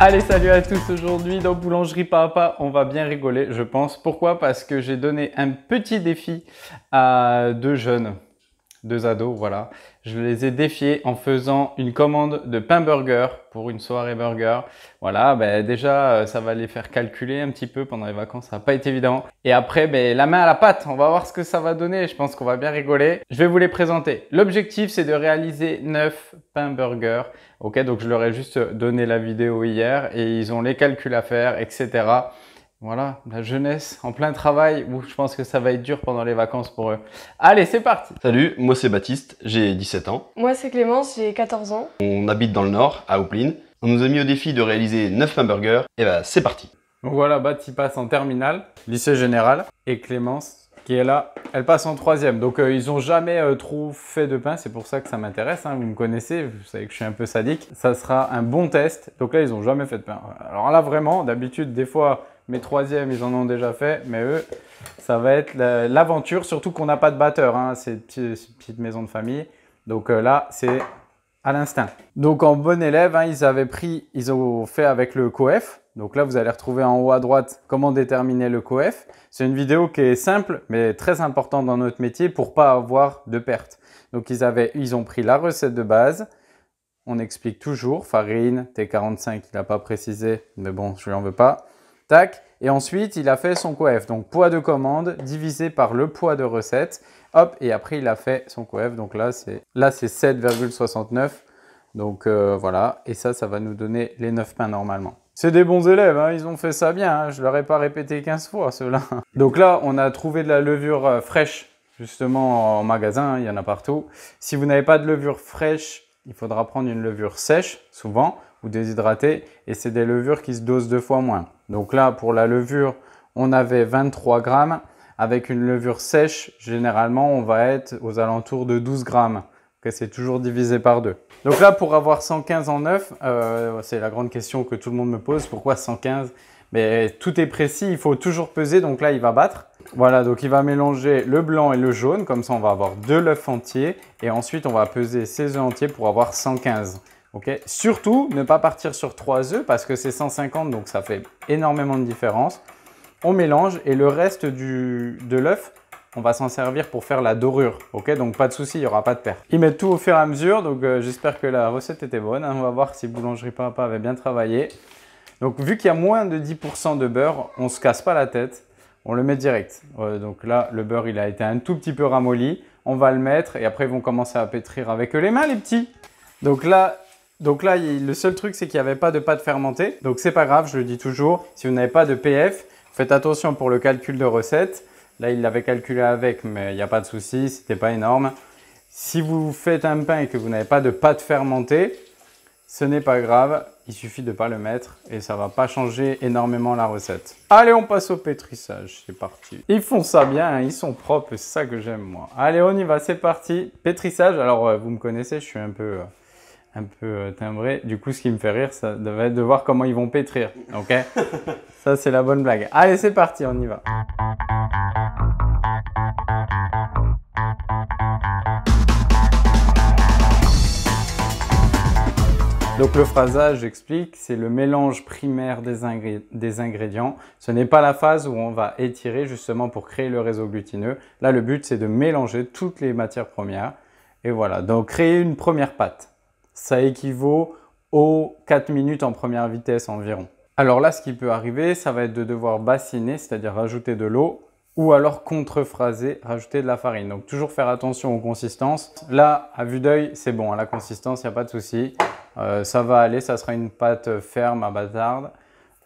Allez, salut à tous. Aujourd'hui, dans Boulangerie Papa, on va bien rigoler, je pense. Pourquoi Parce que j'ai donné un petit défi à deux jeunes deux ados, voilà. Je les ai défiés en faisant une commande de pain burger pour une soirée burger. Voilà, ben déjà, euh, ça va les faire calculer un petit peu pendant les vacances, ça n'a pas été évident. Et après, ben, la main à la pâte, on va voir ce que ça va donner, je pense qu'on va bien rigoler. Je vais vous les présenter. L'objectif, c'est de réaliser 9 pain burger. Ok, donc je leur ai juste donné la vidéo hier et ils ont les calculs à faire, etc. Voilà, la jeunesse en plein travail. Où je pense que ça va être dur pendant les vacances pour eux. Allez, c'est parti Salut, moi c'est Baptiste, j'ai 17 ans. Moi c'est Clémence, j'ai 14 ans. On habite dans le Nord, à Oupline. On nous a mis au défi de réaliser 9 hamburgers. Et eh bah ben, c'est parti Donc voilà, Baptiste passe en terminale, lycée général. Et Clémence, qui est là, elle passe en troisième. Donc euh, ils n'ont jamais euh, trop fait de pain, c'est pour ça que ça m'intéresse. Hein. Vous me connaissez, vous savez que je suis un peu sadique. Ça sera un bon test. Donc là, ils n'ont jamais fait de pain. Alors là, vraiment, d'habitude, des fois mes troisièmes, ils en ont déjà fait, mais eux, ça va être l'aventure, surtout qu'on n'a pas de batteur, hein, c'est une petite maison de famille. Donc euh, là, c'est à l'instinct. Donc en bon élève, hein, ils avaient pris, ils ont fait avec le COEF. Donc là, vous allez retrouver en haut à droite comment déterminer le COEF. C'est une vidéo qui est simple, mais très importante dans notre métier pour pas avoir de pertes. Donc ils, ils ont pris la recette de base. On explique toujours, farine, T45, il n'a pas précisé, mais bon, je lui en veux pas. Tac. Et ensuite, il a fait son coef. Donc, poids de commande divisé par le poids de recette. Hop, et après, il a fait son coef. Donc là, c'est 7,69. Donc euh, voilà, et ça, ça va nous donner les 9 pains normalement. C'est des bons élèves, hein. ils ont fait ça bien, hein. je leur ai pas répété 15 fois cela. Donc là, on a trouvé de la levure euh, fraîche, justement en magasin, il y en a partout. Si vous n'avez pas de levure fraîche, il faudra prendre une levure sèche, souvent, ou déshydraté, et c'est des levures qui se dosent deux fois moins. Donc là, pour la levure, on avait 23 grammes. Avec une levure sèche, généralement, on va être aux alentours de 12 grammes. que c'est toujours divisé par deux. Donc là, pour avoir 115 en neuf, euh, c'est la grande question que tout le monde me pose. Pourquoi 115 Mais tout est précis, il faut toujours peser. Donc là, il va battre. Voilà, donc il va mélanger le blanc et le jaune. Comme ça, on va avoir deux œufs entiers. Et ensuite, on va peser ses œufs entiers pour avoir 115. Surtout, ne pas partir sur 3 œufs parce que c'est 150, donc ça fait énormément de différence. On mélange et le reste du, de l'œuf, on va s'en servir pour faire la dorure. ok donc pas de souci, il n'y aura pas de perte. Ils mettent tout au fur et à mesure, donc euh, j'espère que la recette était bonne. Hein. On va voir si Boulangerie Papa avait bien travaillé. Donc vu qu'il y a moins de 10% de beurre, on ne se casse pas la tête, on le met direct. donc là, le beurre, il a été un tout petit peu ramolli. On va le mettre et après, ils vont commencer à pétrir avec les mains, les petits. Donc là, donc là, le seul truc, c'est qu'il n'y avait pas de pâte fermentée. Donc c'est pas grave, je le dis toujours. Si vous n'avez pas de PF, faites attention pour le calcul de recette. Là, il l'avait calculé avec, mais il n'y a pas de souci, c'était pas énorme. Si vous faites un pain et que vous n'avez pas de pâte fermentée, ce n'est pas grave, il suffit de ne pas le mettre et ça va pas changer énormément la recette. Allez, on passe au pétrissage, c'est parti. Ils font ça bien, hein. ils sont propres, c'est ça que j'aime moi. Allez, on y va, c'est parti. Pétrissage, alors euh, vous me connaissez, je suis un peu... Euh, un peu euh, timbré. Du coup, ce qui me fait rire, ça devait être de voir comment ils vont pétrir. Ok Ça, c'est la bonne blague. Allez, c'est parti, on y va. Donc le phrasage, j'explique, c'est le mélange primaire des, des ingrédients. Ce n'est pas la phase où on va étirer justement pour créer le réseau glutineux. Là, le but, c'est de mélanger toutes les matières premières. Et voilà, donc créer une première pâte ça équivaut aux 4 minutes en première vitesse environ. Alors là, ce qui peut arriver, ça va être de devoir bassiner, c'est-à-dire rajouter de l'eau, ou alors contrephraser, rajouter de la farine. Donc toujours faire attention aux consistances. Là, à vue d'œil, c'est bon, à hein, la consistance, il n'y a pas de souci. Euh, ça va aller, ça sera une pâte ferme à bâtarde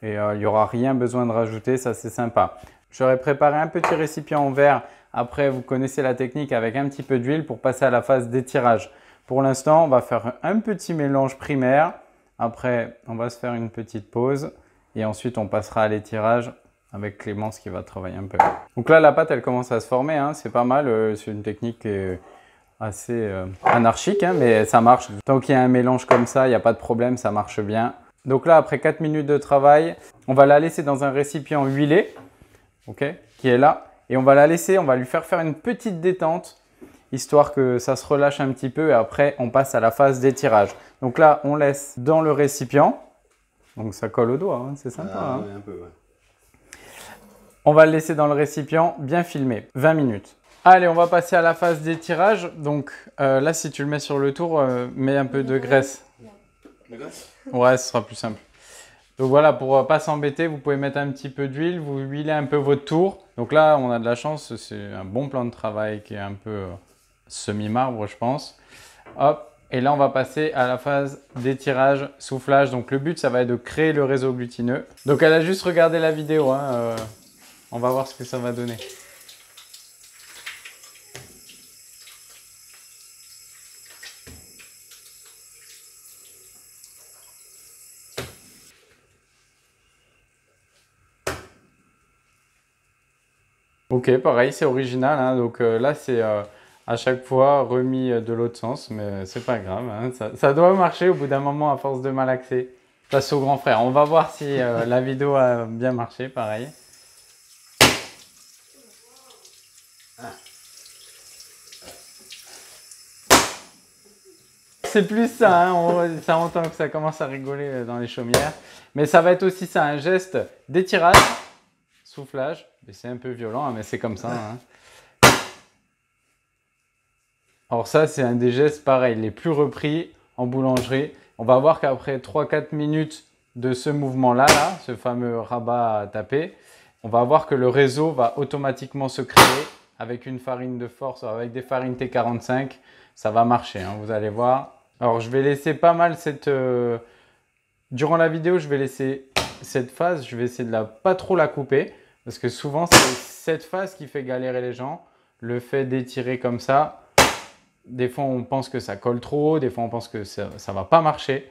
et il euh, y n'y aura rien besoin de rajouter, ça c'est sympa. J'aurais préparé un petit récipient en verre. Après, vous connaissez la technique avec un petit peu d'huile pour passer à la phase d'étirage. Pour l'instant, on va faire un petit mélange primaire. Après, on va se faire une petite pause. Et ensuite, on passera à l'étirage avec Clémence qui va travailler un peu. Donc là, la pâte, elle commence à se former. Hein. C'est pas mal. Euh, c'est une technique assez euh, anarchique, hein, mais ça marche. Tant qu'il y a un mélange comme ça, il n'y a pas de problème, ça marche bien. Donc là, après 4 minutes de travail, on va la laisser dans un récipient huilé, ok, qui est là. Et on va la laisser, on va lui faire faire une petite détente histoire que ça se relâche un petit peu et après on passe à la phase d'étirage. Donc là, on laisse dans le récipient. Donc ça colle au doigt, hein, c'est sympa. Ah hein. On va le laisser dans le récipient, bien filmé, 20 minutes. Allez, on va passer à la phase d'étirage. Donc euh, là, si tu le mets sur le tour, euh, mets un peu de graisse. De graisse Ouais, ce sera plus simple. Donc voilà, pour euh, pas s'embêter, vous pouvez mettre un petit peu d'huile, vous huilez un peu votre tour. Donc là, on a de la chance, c'est un bon plan de travail qui est un peu semi-marbre, je pense. Hop, et là, on va passer à la phase d'étirage, soufflage. Donc, le but, ça va être de créer le réseau glutineux. Donc, elle a juste regardé la vidéo. Hein, euh, on va voir ce que ça va donner. Ok, pareil, c'est original. Hein. donc euh, là, c'est... Euh, à chaque fois remis de l'autre sens, mais c'est pas grave. Hein. Ça, doit marcher au bout d'un moment à force de malaxer. Face au grand frère. On va voir si euh, la vidéo a bien marché, pareil. Ah. C'est plus ça, hein. ça entend que ça commence à rigoler dans les chaumières. Mais ça va être aussi ça, un geste d'étirage, soufflage. C'est un peu violent, hein, mais c'est comme ça. Alors ça, c'est un des gestes pareils les plus repris en boulangerie. On va voir qu'après 3-4 minutes de ce mouvement-là, là, ce fameux rabat à taper, on va voir que le réseau va automatiquement se créer avec une farine de force, avec des farines T45. Ça va marcher, hein, vous allez voir. Alors je vais laisser pas mal cette... Euh, durant la vidéo, je vais laisser cette phase, je vais essayer de la pas trop la couper. Parce que souvent, c'est cette phase qui fait galérer les gens. Le fait d'étirer comme ça, des fois, on pense que ça colle trop, des fois, on pense que ça ne va pas marcher.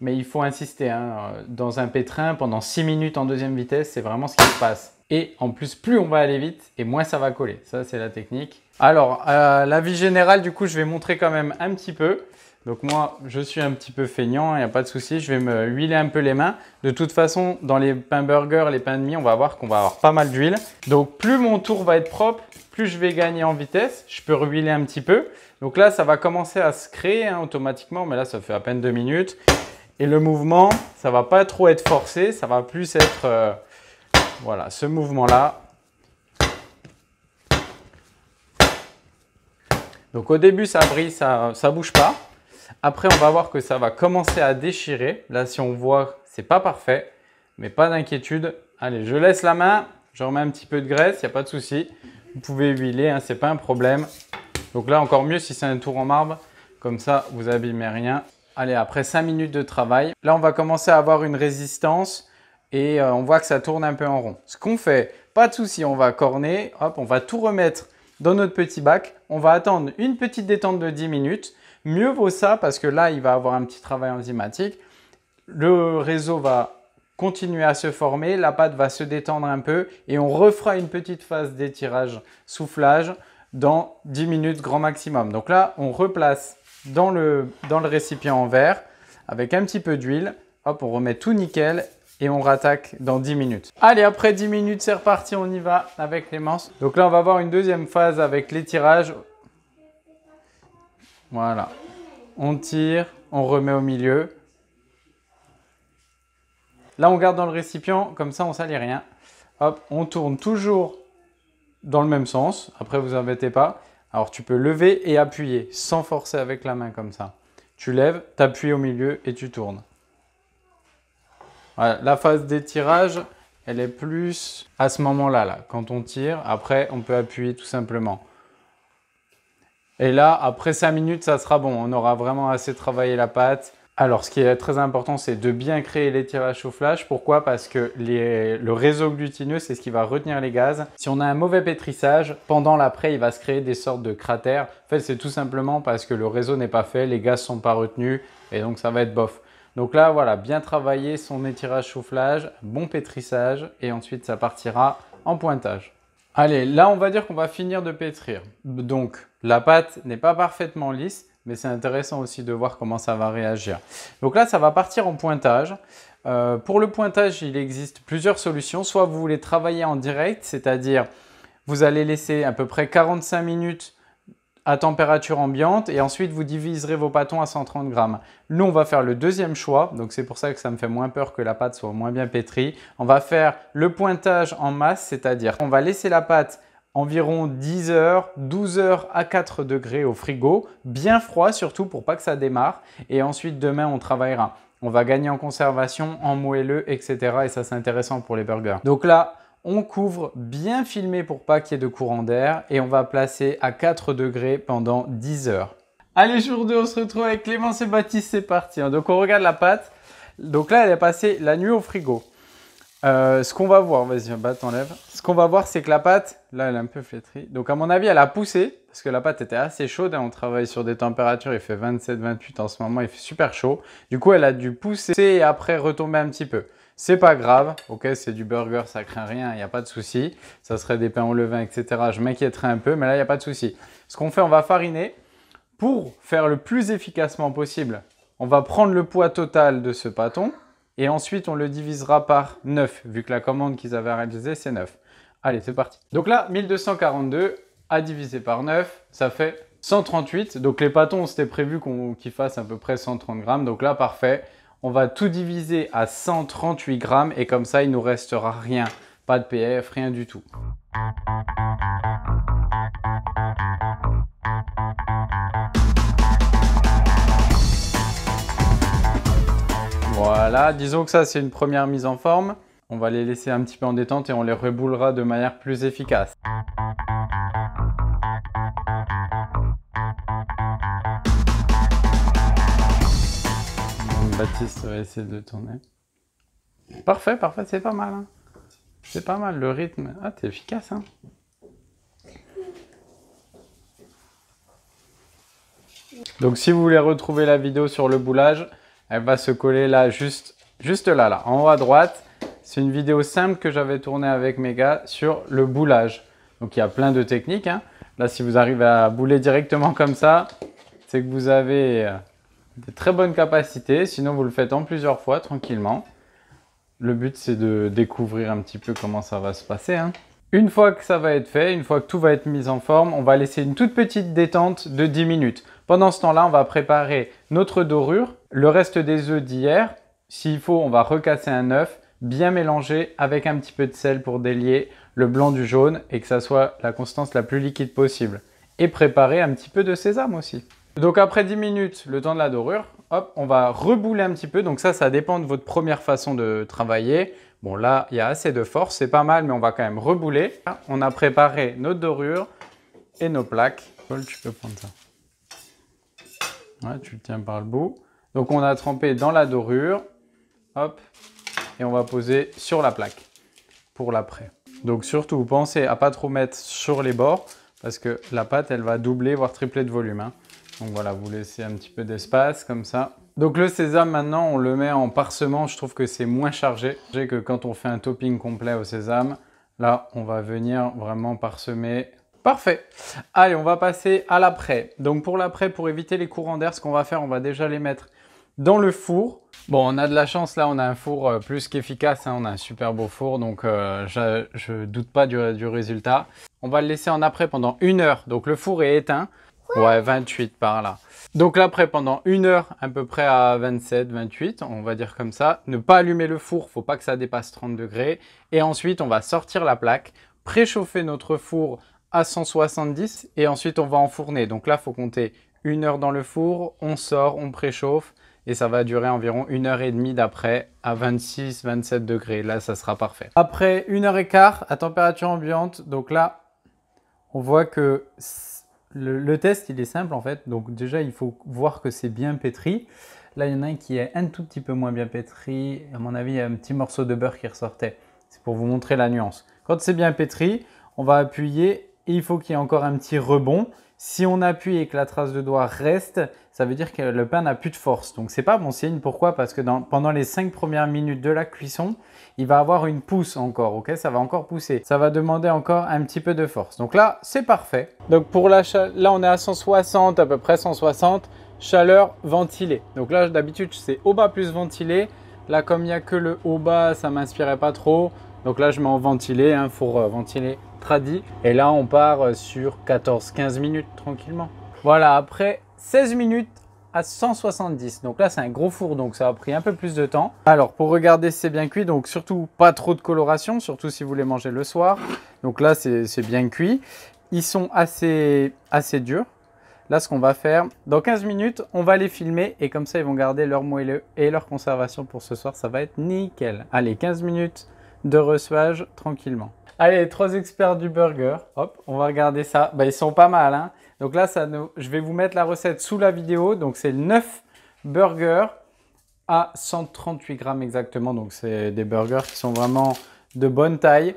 Mais il faut insister. Hein. Euh, dans un pétrin, pendant 6 minutes en deuxième vitesse, c'est vraiment ce qui se passe. Et en plus, plus on va aller vite, et moins ça va coller. Ça, c'est la technique. Alors, euh, l'avis la vie générale, du coup, je vais montrer quand même un petit peu. Donc moi, je suis un petit peu feignant, il n'y a pas de souci, je vais me huiler un peu les mains. De toute façon, dans les pains burgers, les pains de mie, on va voir qu'on va avoir pas mal d'huile. Donc plus mon tour va être propre, plus je vais gagner en vitesse, je peux huiler un petit peu. Donc là, ça va commencer à se créer hein, automatiquement, mais là, ça fait à peine deux minutes. Et le mouvement, ça va pas trop être forcé, ça va plus être, euh, voilà, ce mouvement-là, Donc au début ça brille, ça, ne bouge pas. Après, on va voir que ça va commencer à déchirer. Là, si on voit, c'est pas parfait, mais pas d'inquiétude. Allez, je laisse la main. Je remets un petit peu de graisse, il n'y a pas de souci. Vous pouvez huiler, ce hein, c'est pas un problème. Donc là, encore mieux si c'est un tour en marbre. Comme ça, vous abîmez rien. Allez, après 5 minutes de travail, là, on va commencer à avoir une résistance et euh, on voit que ça tourne un peu en rond. Ce qu'on fait, pas de souci, on va corner. Hop, on va tout remettre dans notre petit bac. On va attendre une petite détente de 10 minutes Mieux vaut ça parce que là, il va avoir un petit travail enzymatique. Le réseau va continuer à se former, la pâte va se détendre un peu et on refera une petite phase d'étirage soufflage dans 10 minutes grand maximum. Donc là, on replace dans le, récipient en verre avec un petit peu d'huile. Hop, on remet tout nickel et on rattaque dans 10 minutes. Allez, après 10 minutes, c'est reparti, on y va avec les Donc là, on va avoir une deuxième phase avec l'étirage voilà. On tire, on remet au milieu. Là, on garde dans le récipient, comme ça, on salit rien. Hop, on tourne toujours dans le même sens. Après, vous embêtez pas. Alors, tu peux lever et appuyer sans forcer avec la main comme ça. Tu lèves, tu appuies au milieu et tu tournes. Voilà, la phase des tirages, elle est plus à ce moment-là, là, quand on tire. Après, on peut appuyer tout simplement. Et là, après 5 minutes, ça sera bon. On aura vraiment assez travaillé la pâte. Alors, ce qui est très important, c'est de bien créer létirage soufflage Pourquoi Parce que le réseau glutineux, c'est ce qui va retenir les gaz. Si on a un mauvais pétrissage, pendant l'après, il va se créer des sortes de cratères. En fait, c'est tout simplement parce que le réseau n'est pas fait, les gaz ne sont pas retenus, et donc ça va être bof. Donc là, voilà, bien travailler son étirage soufflage, bon pétrissage, et ensuite ça partira en pointage. Allez, là on va dire qu'on va finir de pétrir. Donc la pâte n'est pas parfaitement lisse, mais c'est intéressant aussi de voir comment ça va réagir. Donc là ça va partir en pointage. Euh, pour le pointage, il existe plusieurs solutions. Soit vous voulez travailler en direct, c'est-à-dire vous allez laisser à peu près 45 minutes à température ambiante et ensuite vous diviserez vos pâtons à 130 grammes. Nous, on va faire le deuxième choix, donc c'est pour ça que ça me fait moins peur que la pâte soit moins bien pétrie. On va faire le pointage en masse, c'est-à-dire on va laisser la pâte environ 10 heures, 12 heures à 4 degrés au frigo, bien froid surtout pour pas que ça démarre. Et ensuite, demain, on travaillera. On va gagner en conservation, en moelleux, etc. Et ça, c'est intéressant pour les burgers. Donc là, on couvre bien filmé pour pas qu'il y ait de courant d'air et on va placer à 4 degrés pendant 10 heures. Allez, jour 2, on se retrouve avec Clémence et Baptiste, c'est parti. Hein. Donc on regarde la pâte. Donc là, elle est passée la nuit au frigo. Euh, ce qu'on va voir, vas-y, bah t'enlèves. Ce qu'on va voir, c'est que la pâte, là, elle est un peu flétrie. Donc à mon avis, elle a poussé parce que la pâte était assez chaude. Hein. On travaille sur des températures, il fait 27-28 en ce moment, il fait super chaud. Du coup, elle a dû pousser et après retomber un petit peu. C'est pas grave, ok, c'est du burger, ça craint rien, il n'y a pas de souci. Ça serait des pains au levain, etc. Je m'inquiéterais un peu, mais là, il n'y a pas de souci. Ce qu'on fait, on va fariner. Pour faire le plus efficacement possible, on va prendre le poids total de ce pâton et ensuite on le divisera par 9, vu que la commande qu'ils avaient réalisée, c'est 9. Allez, c'est parti. Donc là, 1242 à diviser par 9, ça fait 138. Donc les pâtons, c'était prévu qu'ils fassent à peu près 130 grammes. Donc là, parfait. On va tout diviser à 138 grammes et comme ça, il nous restera rien. Pas de PF, rien du tout. Voilà, disons que ça c'est une première mise en forme. On va les laisser un petit peu en détente et on les reboulera de manière plus efficace. Baptiste va essayer de tourner. Parfait, parfait, c'est pas mal. Hein. C'est pas mal le rythme. Ah, t'es efficace, hein. Donc si vous voulez retrouver la vidéo sur le boulage, elle va se coller là, juste, juste là, là, en haut à droite. C'est une vidéo simple que j'avais tournée avec mes gars sur le boulage. Donc il y a plein de techniques. Hein. Là, si vous arrivez à bouler directement comme ça, c'est que vous avez euh, de très bonnes capacités. Sinon, vous le faites en plusieurs fois tranquillement. Le but, c'est de découvrir un petit peu comment ça va se passer. Hein. Une fois que ça va être fait, une fois que tout va être mis en forme, on va laisser une toute petite détente de 10 minutes. Pendant ce temps-là, on va préparer notre dorure, le reste des œufs d'hier. S'il faut, on va recasser un œuf, bien mélanger avec un petit peu de sel pour délier le blanc du jaune et que ça soit la constance la plus liquide possible. Et préparer un petit peu de sésame aussi. Donc après 10 minutes, le temps de la dorure, hop, on va rebouler un petit peu. Donc ça, ça dépend de votre première façon de travailler. Bon là, il y a assez de force, c'est pas mal, mais on va quand même rebouler. On a préparé notre dorure et nos plaques. Paul, tu peux prendre ça. tu le tiens par le bout. Donc on a trempé dans la dorure, hop, et on va poser sur la plaque pour l'après. Donc surtout, pensez à pas trop mettre sur les bords parce que la pâte, elle va doubler, voire tripler de volume. Hein. Donc voilà, vous laissez un petit peu d'espace comme ça. Donc le sésame maintenant, on le met en parsement, je trouve que c'est moins chargé que quand on fait un topping complet au sésame. Là, on va venir vraiment parsemer. Parfait Allez, on va passer à l'après. Donc pour l'après, pour éviter les courants d'air, ce qu'on va faire, on va déjà les mettre dans le four. Bon, on a de la chance, là, on a un four euh, plus qu'efficace, hein. on a un super beau four, donc euh, je, ne doute pas du, du résultat. On va le laisser en après pendant une heure, donc le four est éteint. Ouais, 28 par là. Donc là, après, pendant une heure, à peu près à 27, 28, on va dire comme ça, ne pas allumer le four, faut pas que ça dépasse 30 degrés. Et ensuite, on va sortir la plaque, préchauffer notre four à 170 et ensuite on va enfourner. Donc là, faut compter une heure dans le four, on sort, on préchauffe et ça va durer environ une heure et demie d'après à 26, 27 degrés. Là, ça sera parfait. Après une heure et quart à température ambiante, donc là, on voit que le, test, il est simple en fait. Donc déjà, il faut voir que c'est bien pétri. Là, il y en a un qui est un tout petit peu moins bien pétri. À mon avis, il y a un petit morceau de beurre qui ressortait. C'est pour vous montrer la nuance. Quand c'est bien pétri, on va appuyer et il faut qu'il y ait encore un petit rebond. Si on appuie et que la trace de doigt reste, ça veut dire que le pain n'a plus de force. Donc c'est pas bon signe. Pourquoi Parce que pendant les 5 premières minutes de la cuisson, il va avoir une pousse encore, ok Ça va encore pousser. Ça va demander encore un petit peu de force. Donc là, c'est parfait. Donc pour la là on est à 160, à peu près 160, chaleur ventilée. Donc là d'habitude c'est au bas plus ventilé. Là comme il n'y a que le haut bas, ça m'inspirait pas trop. Donc là je mets en ventilé, four hein, euh, ventilé. Et là, on part euh, sur 14-15 minutes tranquillement. Voilà, après 16 minutes à 170. Donc là, c'est un gros four, donc ça a pris un peu plus de temps. Alors, pour regarder si c'est bien cuit, donc surtout pas trop de coloration, surtout si vous les mangez le soir. Donc là, c'est bien cuit. Ils sont assez, assez durs. Là, ce qu'on va faire, dans 15 minutes, on va les filmer et comme ça, ils vont garder leur moelleux et leur conservation pour ce soir. Ça va être nickel. Allez, 15 minutes de recevage tranquillement. Allez, trois experts du burger. Hop, on va regarder ça. Bah, ils sont pas mal. Hein donc là, ça je vais vous mettre la recette sous la vidéo. Donc c'est 9 burgers à 138 grammes exactement. Donc c'est des burgers qui sont vraiment de bonne taille.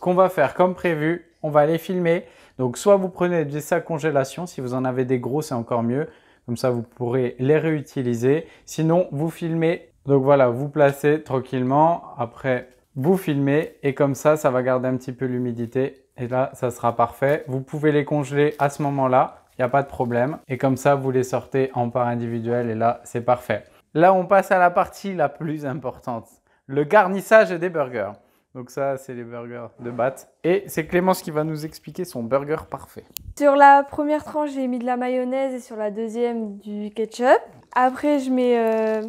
Qu'on va faire comme prévu, on va les filmer. Donc soit vous prenez des sacs congélation, si vous en avez des gros, c'est encore mieux. Comme ça, vous pourrez les réutiliser. Sinon, vous filmez donc voilà, vous placez tranquillement. Après, vous filmez et comme ça, ça va garder un petit peu l'humidité. Et là, ça sera parfait. Vous pouvez les congeler à ce moment-là. Il n'y a pas de problème. Et comme ça, vous les sortez en part individuelle, et là, c'est parfait. Là, on passe à la partie la plus importante. Le garnissage des burgers. Donc ça, c'est les burgers de batte. Et c'est Clémence qui va nous expliquer son burger parfait. Sur la première tranche, j'ai mis de la mayonnaise et sur la deuxième, du ketchup. Après, je mets euh,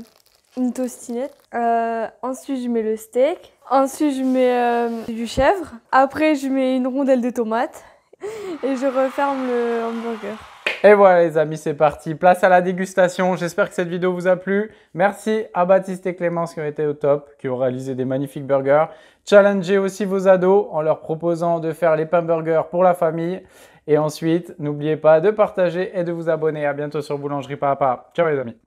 une toastinette, euh, ensuite, je mets le steak. Ensuite, je mets euh, du chèvre. Après, je mets une rondelle de tomate. Et je referme le hamburger. Et voilà les amis, c'est parti. Place à la dégustation. J'espère que cette vidéo vous a plu. Merci à Baptiste et Clémence qui ont été au top, qui ont réalisé des magnifiques burgers. Challengez aussi vos ados en leur proposant de faire les pains burgers pour la famille. Et ensuite, n'oubliez pas de partager et de vous abonner. À bientôt sur Boulangerie Papa. Ciao les amis.